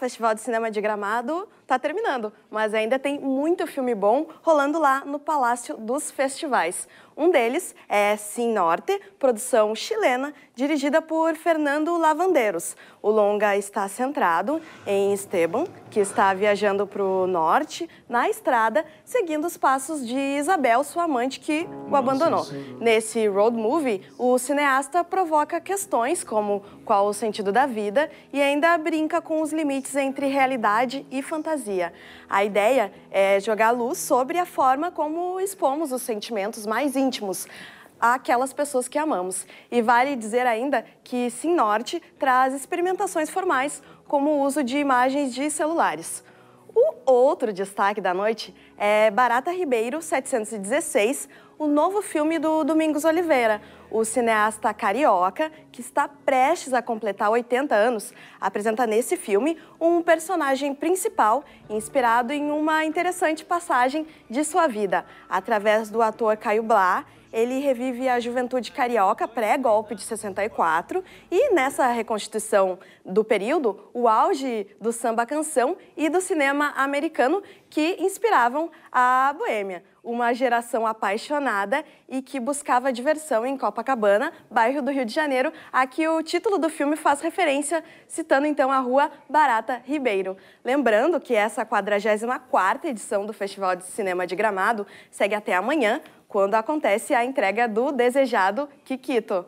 Festival de Cinema de Gramado está terminando, mas ainda tem muito filme bom rolando lá no Palácio dos Festivais. Um deles é Sim Norte, produção chilena, dirigida por Fernando Lavandeiros. O longa está centrado em Esteban, que está viajando para o norte, na estrada, seguindo os passos de Isabel, sua amante, que o abandonou. Nesse road movie, o cineasta provoca questões como qual o sentido da vida e ainda brinca com os limites limites entre realidade e fantasia. A ideia é jogar luz sobre a forma como expomos os sentimentos mais íntimos àquelas pessoas que amamos. E vale dizer ainda que Sim Norte traz experimentações formais, como o uso de imagens de celulares. O outro destaque da noite é Barata Ribeiro 716, o novo filme do Domingos Oliveira. O cineasta carioca, que está prestes a completar 80 anos, apresenta nesse filme um personagem principal inspirado em uma interessante passagem de sua vida. Através do ator Caio Blá, ele revive a juventude carioca pré-golpe de 64 e nessa reconstituição do período, o auge do samba canção e do cinema americano que inspiravam a boêmia, uma geração apaixonada e que buscava diversão em Copacabana, bairro do Rio de Janeiro, a que o título do filme faz referência, citando então a rua Barata Ribeiro. Lembrando que essa 44ª edição do Festival de Cinema de Gramado segue até amanhã, quando acontece a entrega do desejado Kikito.